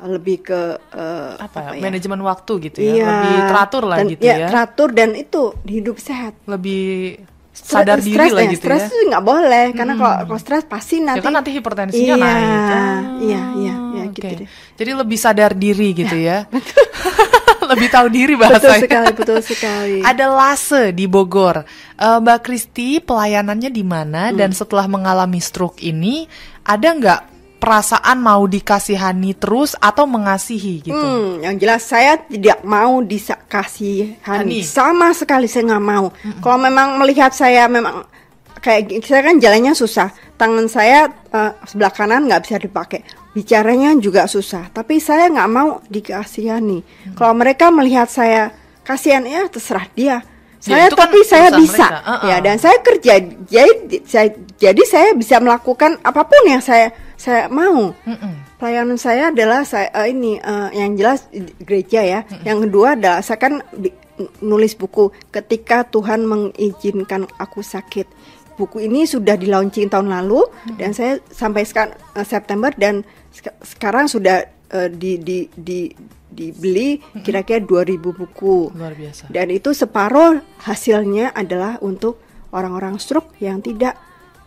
lebih ke uh, apa, ya, apa ya? manajemen waktu gitu ya, ya lebih teratur lah dan, gitu ya, ya teratur dan itu hidup sehat lebih sadar stress, diri lah ya, gitu stress ya. Stress nggak boleh karena hmm. kalau kalau stres pasti ya, nanti ya kan nanti hipertensinya iya, naik. Kan? iya, iya, ah, iya okay. gitu deh. Jadi lebih sadar diri gitu ya. ya. lebih tahu diri bahasa. Betul sekali, betul sekali. Ada Lase di Bogor. Uh, Mbak Kristi, pelayanannya di mana hmm. dan setelah mengalami stroke ini ada nggak perasaan mau dikasihani terus atau mengasihi gitu? Hmm, yang jelas saya tidak mau dikasihani sama sekali saya nggak mau. Mm Kalau memang melihat saya memang kayak saya kan jalannya susah, tangan saya uh, sebelah kanan nggak bisa dipakai, bicaranya juga susah. Tapi saya nggak mau dikasihani. -hmm. Kalau mereka melihat saya kasihan ya terserah dia ya, saya kan ya, tapi kan saya bisa uh -uh. ya dan saya kerja jadi saya, jadi saya bisa melakukan apapun yang saya saya mau. Mm -mm. Pelayanan saya adalah saya uh, ini uh, yang jelas gereja ya. Mm -mm. Yang kedua adalah saya kan nulis buku ketika Tuhan mengizinkan aku sakit. Buku ini sudah di launching tahun lalu mm -hmm. dan saya sampai sekarang uh, September dan se sekarang sudah uh, di di di dibeli kira-kira 2000 buku. Luar biasa. Dan itu separuh hasilnya adalah untuk orang-orang stroke yang tidak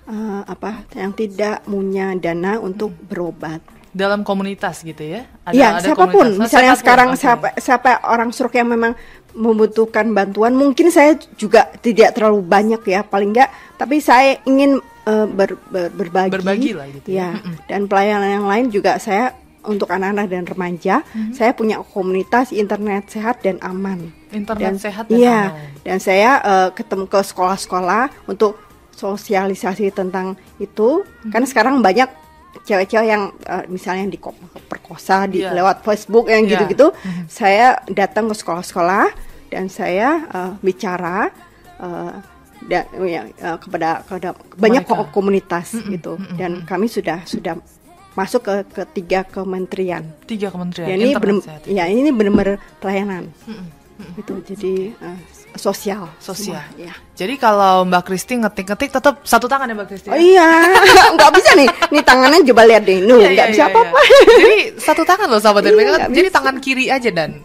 uh, apa yang tidak punya dana untuk hmm. berobat dalam komunitas gitu ya? Ada, ya, ada siapapun. Komunitas. Misalnya siapapun. sekarang siapa, siapa orang stroke yang memang membutuhkan bantuan, mungkin saya juga tidak terlalu banyak ya, paling enggak. Tapi saya ingin uh, ber, ber, berbagi. Berbagi lah gitu. Ya, ya. dan pelayanan yang lain juga saya untuk anak-anak dan remaja, mm -hmm. saya punya komunitas internet sehat dan aman. Internet dan, sehat dan iya, aman. Dan saya uh, ketemu ke sekolah-sekolah untuk sosialisasi tentang itu hmm. kan sekarang banyak cewek-cewek yang uh, misalnya yang diperkosa di yeah. lewat Facebook yang iya. gitu-gitu yeah. Mhm. saya datang ke sekolah-sekolah dan saya uh, bicara uh, eh, dan uh, ya, kepada kepada banyak Mereka. komunitas mm -mm, gitu mm -mm, dan kami sudah sudah masuk ke ketiga kementerian tiga kementerian ya, ini benar ya ini benar-benar pelayanan mm -mm hmm. itu jadi uh, sosial sosial semua, ya. jadi kalau mbak Kristi ngetik-ngetik tetap satu tangan ya mbak Kristi oh iya nggak bisa nih nih tangannya coba lihat deh nu iya, nggak iya, bisa iya, apa-apa jadi satu tangan loh sahabat dan iya, jadi tangan kiri aja dan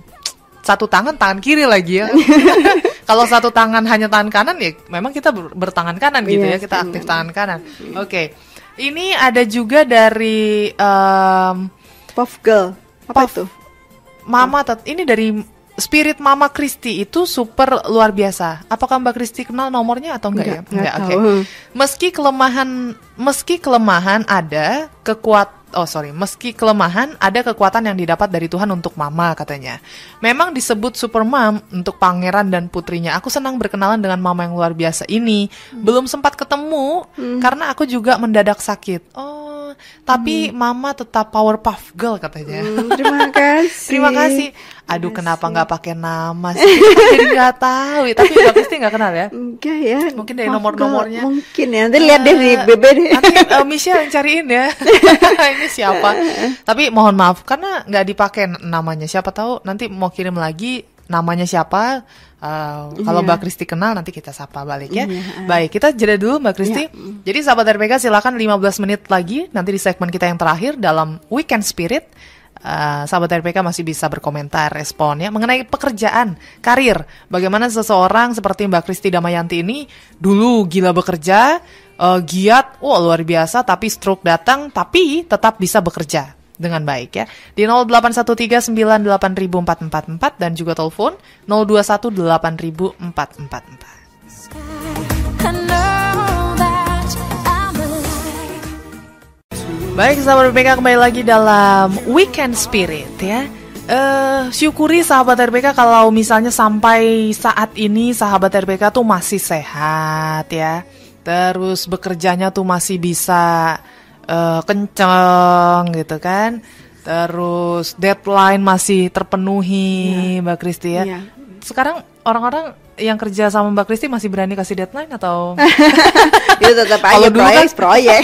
satu tangan tangan kiri lagi ya kalau satu tangan hanya tangan kanan ya memang kita bertangan kanan gitu yes, ya kita aktif yes. tangan kanan oke okay. ini ada juga dari um, puff girl apa puff. itu mama tet ini dari spirit Mama Kristi itu super luar biasa. Apakah Mbak Kristi kenal nomornya atau enggak, enggak ya? Enggak, oke. Okay. Hmm. Meski kelemahan meski kelemahan ada, kekuat oh sorry, meski kelemahan ada kekuatan yang didapat dari Tuhan untuk Mama katanya. Memang disebut super mom untuk pangeran dan putrinya. Aku senang berkenalan dengan Mama yang luar biasa ini. Hmm. Belum sempat ketemu hmm. karena aku juga mendadak sakit. Oh tapi hmm. mama tetap power puff Girl katanya. Hmm, terima kasih. terima kasih. Aduh terima kenapa nggak pakai nama sih? Jadi nggak tahu. Tapi nggak pasti nggak kenal ya? Enggak ya. Mungkin dari nomor-nomornya. Mungkin ya. Nanti lihat deh di BB eh, deh. Nanti uh, Michelle yang cariin ya. Ini siapa? Tapi mohon maaf karena nggak dipakai namanya. Siapa tahu nanti mau kirim lagi namanya siapa. Uh, kalau yeah. Mbak Kristi kenal nanti kita sapa balik ya. Yeah. Iya, Baik, kita jeda dulu Mbak Kristi. Yeah. Mm. Jadi sahabat RPK silakan 15 menit lagi nanti di segmen kita yang terakhir dalam Weekend Spirit. Uh, sahabat RPK masih bisa berkomentar respon ya mengenai pekerjaan, karir. Bagaimana seseorang seperti Mbak Kristi Damayanti ini dulu gila bekerja, uh, giat, wah oh, luar biasa, tapi stroke datang, tapi tetap bisa bekerja dengan baik ya di 081398444 dan juga telepon 021844444. Baik, sahabat RBK kembali lagi dalam Weekend Spirit ya. Uh, syukuri sahabat RBK kalau misalnya sampai saat ini sahabat RBK tuh masih sehat ya. Terus bekerjanya tuh masih bisa uh, kenceng gitu kan terus deadline masih terpenuhi ya. Mbak Kristi ya ya sekarang orang-orang yang kerja sama Mbak Kristi masih berani kasih deadline atau itu ya, tetap aja proyek kan, proyek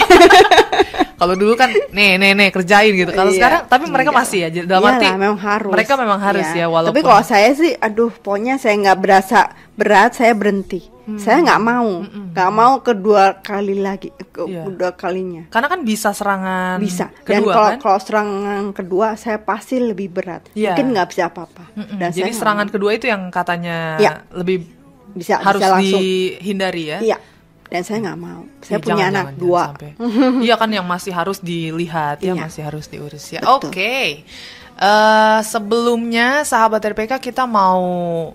kalau dulu kan nih nih nih kerjain gitu kalau iya, sekarang tapi mereka iya. masih ya dalam hati memang harus mereka memang harus iya. ya walaupun tapi kalau saya sih aduh pokoknya saya nggak berasa berat saya berhenti Hmm. Saya nggak mau, nggak mau kedua kali lagi, iya. kedua yeah. kalinya. Karena kan bisa serangan. Bisa. Dan kalau kan? kalau serangan kedua saya pasti lebih berat. Yeah. Mungkin nggak bisa apa-apa. Hmm. Dan Jadi serangan kedua itu yang katanya yeah. lebih bisa harus bisa langsung. dihindari ya. Yeah dan saya nggak mau. Saya ya, punya anak dua. iya kan yang masih harus dilihat, yeah. ya iya. masih harus diurus ya. Oke. Okay. Uh, eh, sebelumnya sahabat RPK kita mau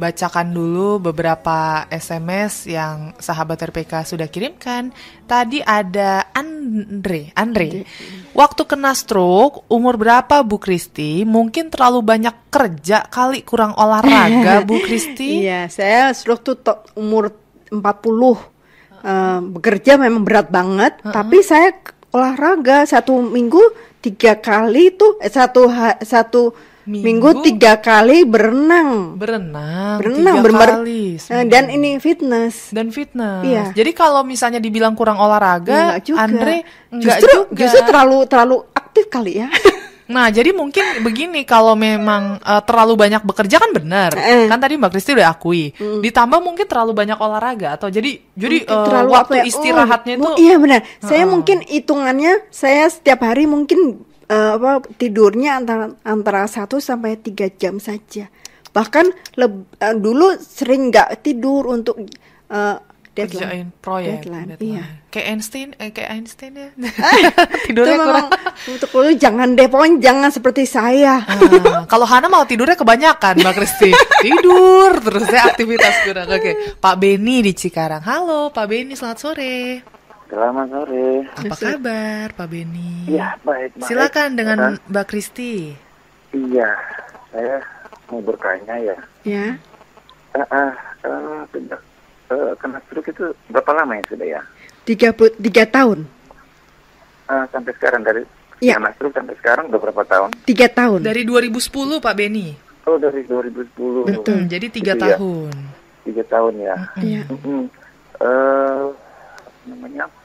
bacakan dulu beberapa SMS yang sahabat RPK sudah kirimkan. Tadi ada Andre, Andre. Waktu kena stroke, umur berapa Bu Kristi? Mungkin terlalu banyak kerja kali kurang olahraga Bu Kristi? Iya, saya stroke tuh umur 40. Uh, eh, bekerja memang berat banget, uh -uh. tapi saya olahraga satu minggu tiga kali tuh eh, satu satu minggu, minggu tiga kali berenang berenang berenang tiga ber kali eh, seminggu. dan ini fitness dan fitness iya. jadi kalau misalnya dibilang kurang olahraga ya, juga. Andre nggak justru juga. justru terlalu terlalu aktif kali ya Nah, jadi mungkin begini kalau memang uh, terlalu banyak bekerja kan benar. Eh. Kan tadi Mbak Kristi udah akui. Mm. Ditambah mungkin terlalu banyak olahraga atau jadi jadi uh, terlalu waktu ya? Oh, istirahatnya oh, itu Iya benar. Uh. Saya mungkin hitungannya saya setiap hari mungkin uh, apa tidurnya antara antara 1 sampai tiga jam saja. Bahkan leb, uh, dulu sering nggak tidur untuk uh, deadline. Kerjain proyek. Deadline. deadline. Iya. Kayak Einstein, eh, kayak Einstein ya. tidurnya itu kurang. Untuk lu jangan deh, pokoknya jangan seperti saya. Uh, kalau Hana mau tidurnya kebanyakan, Mbak Kristi. Tidur terus ya aktivitas kurang. Oke, okay. Pak Beni di Cikarang. Halo, Pak Beni, selamat sore. Selamat sore. Apa kabar Pak Beni? Iya, baik, baik. Silakan dengan Sekarang, Mbak Kristi. Iya, saya mau bertanya ya. Ya. Uh, eh, uh, eh, uh, eh, sejak uh, kena stroke itu berapa lama ya sudah ya? Tiga, tiga tahun. Uh, sampai sekarang dari ya. kena stroke sampai sekarang udah berapa tahun? Tiga tahun. Dari 2010 Pak Beni. Oh dari 2010. Betul. Hmm, jadi tiga iya. tahun. tahun. Ya. Tiga tahun ya. Iya. Mm -hmm. uh, namanya apa?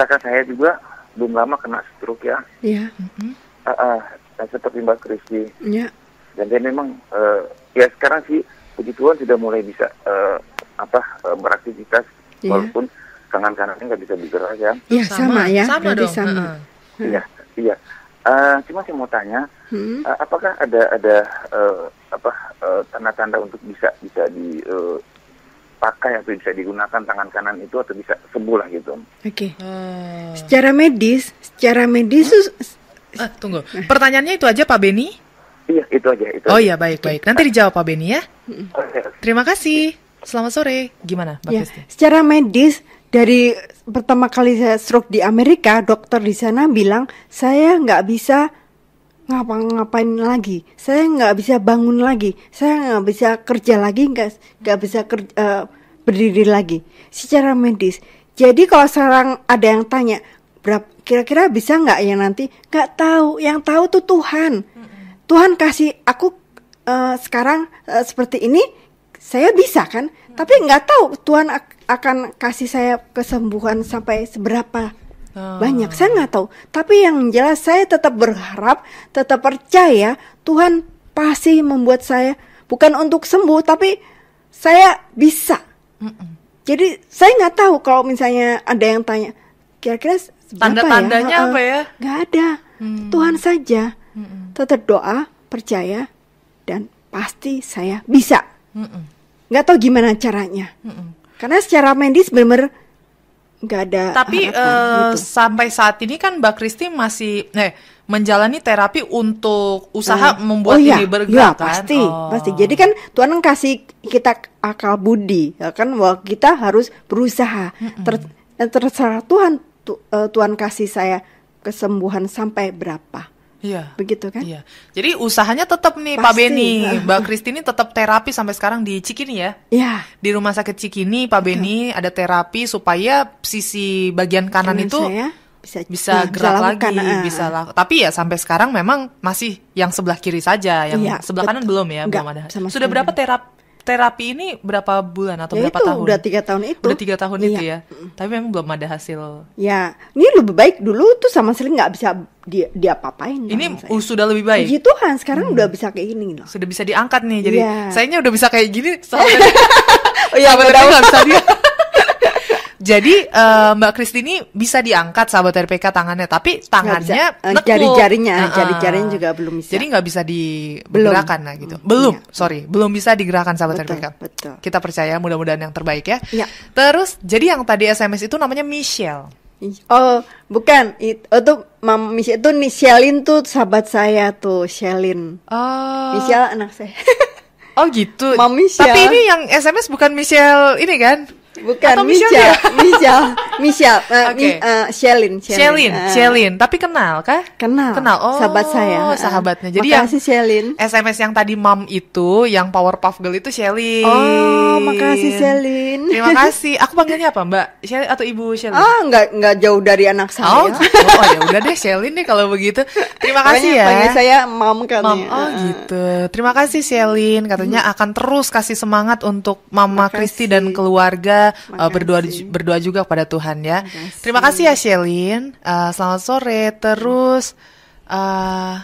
kakak saya juga belum lama kena stroke ya. Iya. Yeah. Mm-hmm. Uh, uh, ah, seperti Mbak Kristi. Iya. Yeah. Dan dia memang uh, ya sekarang sih puji Tuhan sudah mulai bisa uh, apa uh, beraktivitas yeah. walaupun tangan kanannya nggak bisa bergerak ya. Iya sama, sama ya. Sama Berarti dong. Sama. Iya iya. Uh, cuma sih mau tanya, hmm. uh, apakah ada ada uh, apa tanda tanda-tanda untuk bisa bisa di uh, pakai atau bisa digunakan tangan kanan itu atau bisa sembuh lah gitu. Oke. Okay. Hmm. Uh... Secara medis, secara medis Huh? Uh, ah, tunggu. Pertanyaannya itu aja Pak Beni? Iya, itu aja, itu. Oh iya, baik, baik. Nanti dijawab Pak Beni ya. Hmm. Terima kasih. Selamat sore. Gimana, Mbak ya, Secara medis dari pertama kali saya stroke di Amerika, dokter di sana bilang saya nggak bisa ngapa-ngapain lagi saya nggak bisa bangun lagi saya nggak bisa kerja lagi nggak nggak bisa kerja, uh, e, berdiri lagi secara medis jadi kalau sekarang ada yang tanya berapa kira-kira bisa nggak ya nanti nggak tahu yang tahu tuh Tuhan Tuhan kasih aku uh, sekarang uh, seperti ini saya bisa kan tapi nggak tahu Tuhan akan kasih saya kesembuhan sampai seberapa Ah. Banyak, saya nggak tahu. Tapi yang jelas saya tetap berharap, tetap percaya Tuhan pasti membuat saya bukan untuk sembuh, tapi saya bisa. Mm -mm. Jadi saya nggak tahu kalau misalnya ada yang tanya, kira-kira ya? tanda-tandanya ya? apa ya? Nggak ada, hmm. Tuhan saja. Mm -mm. Tetap doa, percaya, dan pasti saya bisa. Nggak tahu gimana caranya. Mm -mm. Karena secara medis benar-benar nggak ada tapi uh, gitu. sampai saat ini kan mbak Kristi masih eh menjalani terapi untuk usaha uh, membuat oh, iya. iya bergerak iya, pasti oh. pasti jadi kan Tuhan kan kasih kita akal budi ya kan bahwa kita harus berusaha mm -mm. terserah Tuhan tu, eh, Tuhan kasih saya kesembuhan sampai berapa Iya. Begitu kan? Iya. Jadi usahanya tetap nih Pasti. Pak Beni. Mbak Kristini tetap terapi sampai sekarang di Cikini ya? Iya. Di rumah sakit Cikini Pak Betul. Beni ada terapi supaya sisi bagian kanan Kanan itu saya bisa bisa ya, gerak bisa lakukan, lagi, uh. bisa lah. Tapi ya sampai sekarang memang masih yang sebelah kiri saja, yang iya, sebelah betul. kanan belum ya, Enggak, belum ada. Sama Sudah berapa terap terapi ini berapa bulan atau ya berapa itu, tahun? Udah tiga tahun itu. Udah tiga tahun iya. itu ya. Tapi memang belum ada hasil. Ya, ini lebih baik dulu tuh sama sekali nggak bisa dia dia papain. Ini saya. sudah lebih baik. Puji Tuhan sekarang hmm. udah bisa kayak gini loh. Sudah bisa diangkat nih. Jadi yeah. sayangnya udah bisa kayak gini. Sama oh iya, sama nggak bisa dia. Jadi uh, Mbak Kristini bisa diangkat sahabat RPK tangannya, tapi tangannya uh, jari-jarinya, uh jari-jarinya juga belum bisa. Jadi nggak bisa digerakkan lah gitu. Mm, belum, iya. sorry, belum bisa digerakkan sahabat betul, RPK. Betul. Kita percaya mudah-mudahan yang terbaik ya. Iya. Terus jadi yang tadi SMS itu namanya Michelle. Oh, bukan. Oh, itu Mam Michelle itu Michellein tuh sahabat saya tuh, Shelin. Oh. Michelle anak saya. oh gitu. Mam Michelle. Tapi ini yang SMS bukan Michelle ini kan? Bukan Atau Michelle, Michelle, ya? Michelle, Michelle, uh, okay. uh, Shelin, Shelin, Shelin. Uh. Tapi kenal kah? Kenal. Kenal. Oh, sahabat saya. Uh. Sahabatnya. Jadi makasih yang Shelin. SMS yang tadi mom itu, yang Powerpuff Girl itu Shelin. Oh, makasih Shelin. Terima kasih. Aku panggilnya apa, Mbak? Shelin atau Ibu Shelin? Oh, nggak nggak jauh dari anak oh, saya. Oh, oh ya udah deh Shelin deh kalau begitu. Terima kasih Banyak ya. Panggil saya mom kali. Mom. Ya. Oh, uh. gitu. Terima kasih Shelin. Katanya hmm. akan terus kasih semangat untuk Mama Kristi dan keluarga uh, berdoa berdoa juga kepada Tuhan ya. Makasih. Terima kasih ya Shelin. Uh, selamat sore. Terus uh,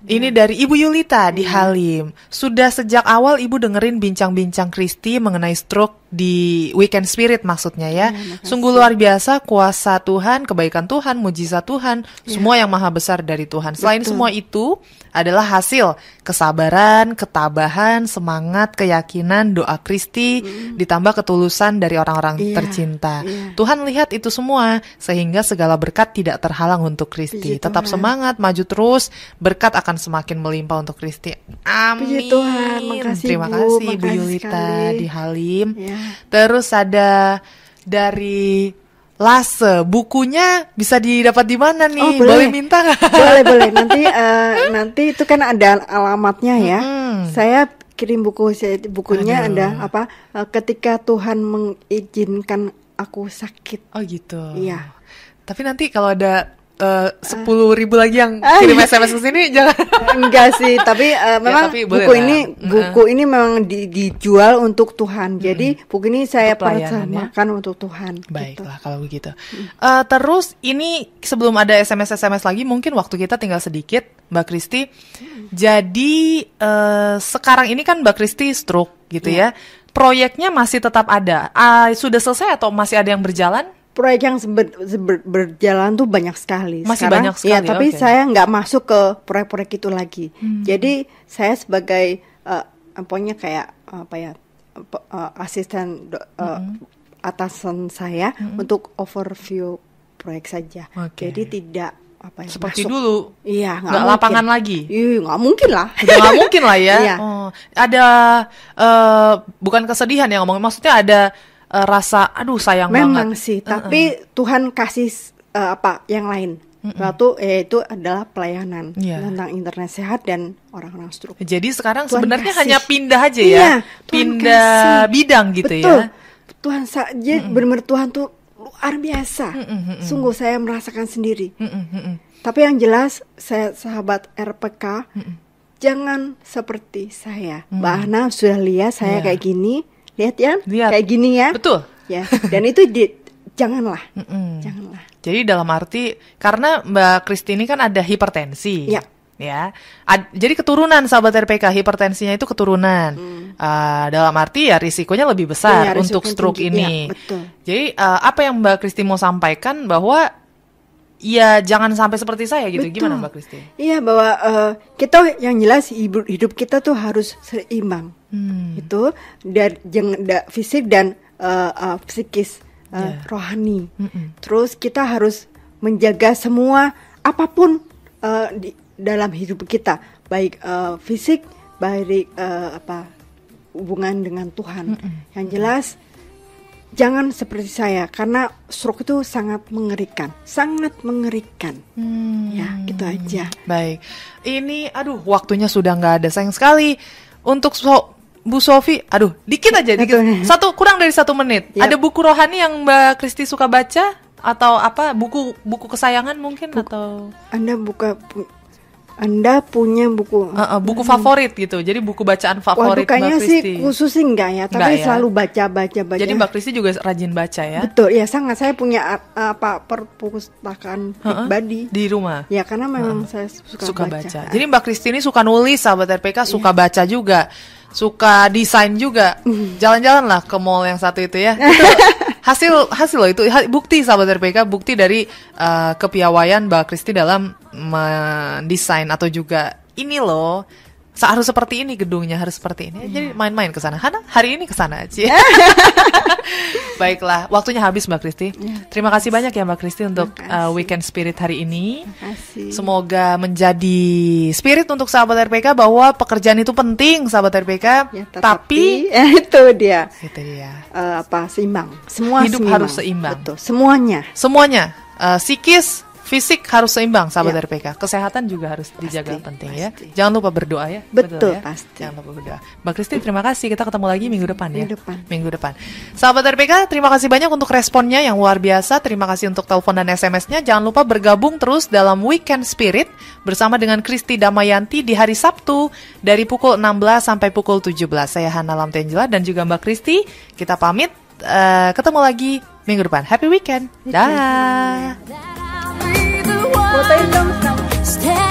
Ya. Ini dari Ibu Yulita ya. di hmm. Halim. Sudah sejak awal Ibu dengerin bincang-bincang Kristi mengenai stroke di Weekend Spirit maksudnya ya. ya Sungguh luar biasa kuasa Tuhan, kebaikan Tuhan, mujizat Tuhan, iya. semua yang maha besar dari Tuhan. Selain Betul. semua itu, adalah hasil kesabaran, ketabahan, semangat, keyakinan, doa Kristi, mm. ditambah ketulusan dari orang-orang yeah. tercinta. Yeah. Tuhan lihat itu semua, sehingga segala berkat tidak terhalang untuk Kristi. Tetap Tuhan. semangat, maju terus, berkat akan semakin melimpah untuk Kristi. Amin. Puji Tuhan, makasih Terima Bu, kasih Bu Yulita di Halim. Yeah. Terus ada dari Lase, bukunya bisa didapat di mana nih? Oh, boleh. boleh minta nggak? Boleh boleh. Nanti uh, nanti itu kan ada alamatnya ya. Hmm. Saya kirim buku saya bukunya Aduh. ada apa? Uh, ketika Tuhan mengizinkan aku sakit. Oh gitu. Iya. Tapi nanti kalau ada Eh, ah. sepuluh ribu lagi yang ah, kirim SMS iya. ke sini jangan enggak sih tapi uh, memang ya, tapi buku lah. ini buku ini memang di, dijual untuk Tuhan jadi hmm. buku ini saya persamakan ya. untuk Tuhan gitu. baiklah gitu. kalau begitu uh, terus ini sebelum ada SMS SMS lagi mungkin waktu kita tinggal sedikit Mbak Kristi hmm. jadi uh, sekarang ini kan Mbak Kristi stroke gitu ya, ya. proyeknya masih tetap ada uh, sudah selesai atau masih ada yang berjalan proyek yang seber, seber, berjalan tuh banyak sekali. Masih Sekarang, banyak sekali. Ya, tapi okay. saya nggak masuk ke proyek-proyek itu lagi. Hmm. Jadi saya sebagai uh, eh, ampunya kayak apa ya uh, asisten uh, hmm. atasan saya hmm. untuk overview proyek saja. Okay. Jadi tidak apa ya, seperti masuk. dulu iya nggak lapangan lagi iya nggak mungkin lah nggak mungkin lah ya iya. oh, ada uh, bukan kesedihan yang ngomong. maksudnya ada uh, rasa aduh sayang Memang banget. Memang sih, tapi uh tapi Tuhan kasih uh, apa yang lain. Mm -mm. Lalu yaitu adalah pelayanan yeah. tentang internet sehat dan orang-orang stroke. Jadi sekarang Tuhan sebenarnya kasih. hanya pindah aja ya, iya, pindah kasih. bidang gitu ya? Betul. ya. Tuhan saja mm -mm. benar Tuhan tuh luar biasa. Mm -mm, Sungguh saya merasakan sendiri. Mm -mm, mm Tapi yang jelas saya sahabat RPK mm -mm. jangan seperti saya. Mm Mbak Ana sudah lihat saya yeah. kayak gini Lihat ya, Lihat. kayak gini ya. Betul. Ya, dan itu di, janganlah, mm -mm. janganlah. Jadi dalam arti karena Mbak Kristi ini kan ada hipertensi. Ya. Ya, Ad, jadi keturunan sahabat RPK hipertensinya itu keturunan. Mm. Uh, dalam arti ya risikonya lebih besar ya, risiko untuk stroke iya, ini. Ya, betul. Jadi uh, apa yang Mbak Kristi mau sampaikan bahwa Iya, jangan sampai seperti saya gitu. Betul. Gimana Mbak Kristi? Iya, bahwa uh, kita yang jelas hidup, kita tuh harus seimbang. Hmm. Itu dari yang da, fisik dan uh, uh, psikis, uh, yeah. rohani. Mm -mm. Terus kita harus menjaga semua apapun uh, di dalam hidup kita, baik uh, fisik, baik uh, apa hubungan dengan Tuhan. Mm -mm. Yang jelas mm -mm jangan seperti saya karena stroke itu sangat mengerikan, sangat mengerikan. Hmm. Ya, gitu aja. Baik. Ini aduh waktunya sudah nggak ada sayang sekali untuk so Bu Sofi, aduh, dikit aja, dikit. Satu kurang dari satu menit. Yep. Ada buku rohani yang Mbak Kristi suka baca atau apa buku buku kesayangan mungkin buku, atau Anda buka bu, anda punya buku uh, uh, buku favorit gitu. Jadi buku bacaan favorit Waduh, Mbak Kristi. sih khusus sih enggak ya, tapi enggak ya. selalu baca-baca baca. Jadi Mbak Kristi juga rajin baca ya? Betul, ya sangat. Saya punya apa perpustakaan uh -uh. pribadi di rumah. Ya, karena memang -uh. saya suka, suka baca. baca. Jadi Mbak Kristi ini suka nulis, sahabat RPK suka yeah. baca juga suka desain juga. Mm-hmm. Jalan-jalan lah ke mall yang satu itu ya. Itu hasil hasil loh itu bukti sahabat RPK bukti dari uh, kepiawaian Mbak Kristi dalam mendesain atau juga ini loh harus seperti ini gedungnya harus seperti ini. Jadi iya. main-main ke sana. Hana hari ini ke sana aja. Baiklah, waktunya habis Mbak Kristi. Iya. Terima kasih banyak ya Mbak Kristi untuk uh, weekend spirit hari ini. Semoga menjadi spirit untuk sahabat RPK bahwa pekerjaan itu penting sahabat RPK, ya, tapi itu dia. Itu dia. Uh, apa seimbang. Semua hidup seimbang. harus seimbang. Betul. Semuanya. Semuanya. Uh, psikis fisik harus seimbang sahabat ya. RPK kesehatan juga harus pasti, dijaga penting ya. pasti. ya jangan lupa berdoa ya betul, betul ya? pasti jangan lupa berdoa Mbak Kristi terima kasih kita ketemu lagi minggu depan ya minggu depan minggu depan sahabat RPK terima kasih banyak untuk responnya yang luar biasa terima kasih untuk telepon dan SMS-nya jangan lupa bergabung terus dalam Weekend Spirit bersama dengan Kristi Damayanti di hari Sabtu dari pukul 16 sampai pukul 17 saya Hana Lamtenjela dan juga Mbak Kristi kita pamit uh, ketemu lagi minggu depan happy weekend dah Patay lang.